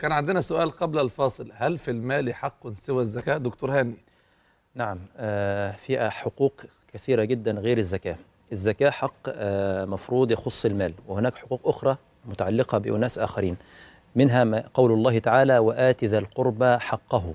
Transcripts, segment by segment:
كان عندنا سؤال قبل الفاصل هل في المال حق سوى الزكاة دكتور هاني نعم آه، في حقوق كثيرة جدا غير الزكاة الزكاة حق آه، مفروض يخص المال وهناك حقوق أخرى متعلقة بأناس آخرين منها قول الله تعالى وآتي ذا القربى حقه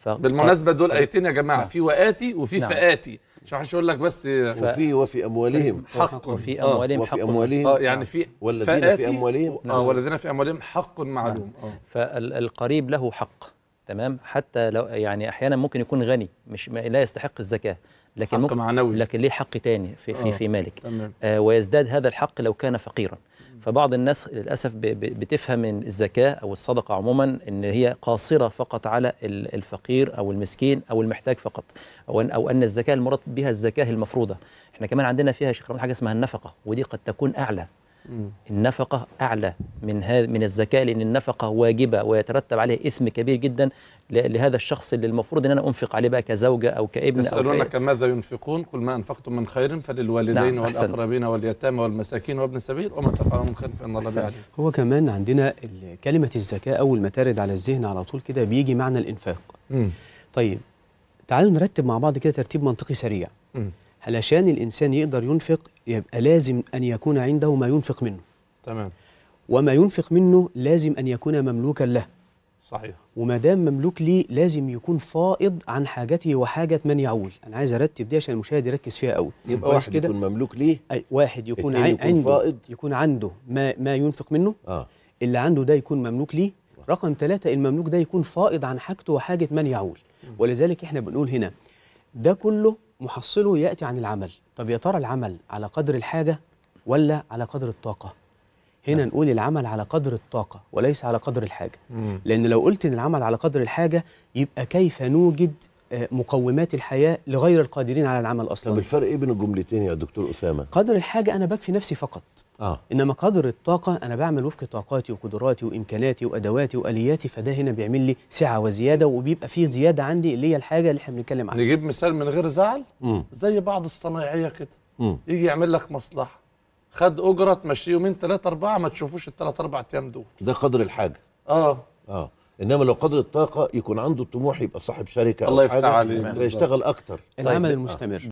ف... بالمناسبة دول آيتين يا جماعة نعم. في وآتي وفي نعم. فآتي مش راح نقول لك بس ف... وفي وفي اموالهم حق وفي اموالهم حق وفي آه، اموالهم اه يعني في آه، والذين في اموالهم اه والذين في اموالهم حق معلوم اه فالقريب له حق تمام حتى لو يعني احيانا ممكن يكون غني مش لا يستحق الزكاه لكن حق ممكن معنوي لكن ليه حق تاني في في, آه، في مالك آه ويزداد هذا الحق لو كان فقيرا فبعض الناس للاسف بتفهم الزكاه او الصدقه عموما ان هي قاصره فقط على الفقير او المسكين او المحتاج فقط او ان, أو أن الزكاه المراد بها الزكاه المفروضه احنا كمان عندنا فيها شيخ حاجه اسمها النفقه ودي قد تكون اعلى النفقة أعلى من من الزكاة لأن النفقة واجبة ويترتب عليه إثم كبير جدا لهذا الشخص اللي المفروض إن أنا أنفق عليه بقى كزوجة أو كابن يسألونك أو ماذا ينفقون قل ما أنفقتم من خير فللوالدين نعم والأقربين واليتامى والمساكين وابن السبيل وما تفعلون من خير فإن الله عليم هو كمان عندنا كلمة الزكاة أول ما ترد على الذهن على طول كده بيجي معنى الإنفاق مم. طيب تعالوا نرتب مع بعض كده ترتيب منطقي سريع مم. علشان الإنسان يقدر ينفق يبقى لازم أن يكون عنده ما ينفق منه تمام وما ينفق منه لازم أن يكون مملوكا له صحيح وما دام مملوك لي لازم يكون فائض عن حاجته وحاجه من يعول انا عايز ارتب دي عشان المشاهد يركز فيها قوي يبقى واحد كده يكون مملوك ليه اي واحد يكون, يكون عنده فائض يكون عنده ما ما ينفق منه آه. اللي عنده ده يكون مملوك ليه رقم ثلاثة المملوك ده يكون فائض عن حاجته وحاجه من يعول ولذلك احنا بنقول هنا ده كله محصله ياتي عن العمل طب يا ترى العمل على قدر الحاجه ولا على قدر الطاقه هنا نقول العمل على قدر الطاقه وليس على قدر الحاجه مم. لان لو قلت ان العمل على قدر الحاجه يبقى كيف نوجد مقومات الحياه لغير القادرين على العمل اصلا طب الفرق ايه بين الجملتين يا دكتور اسامه قدر الحاجه انا بكفي نفسي فقط آه. انما قدر الطاقه انا بعمل وفق طاقاتي وقدراتي وامكاناتي وادواتي والياتي فده هنا بيعمل لي سعه وزياده وبيبقى فيه زياده عندي اللي هي الحاجه اللي احنا بنتكلم عنها نجيب مثال من غير زعل مم. زي بعض الصنايعيه كده مم. يجي يعمل لك مصلحه خد اجره تمشيه يومين ثلاثه اربعه ما تشوفوش الثلاث اربع ايام دول ده قدر الحاجه اه اه انما لو قدر الطاقه يكون عنده الطموح يبقى صاحب شركه الله يفتح عليه فيشتغل اكتر العمل طيب. المستمر آه.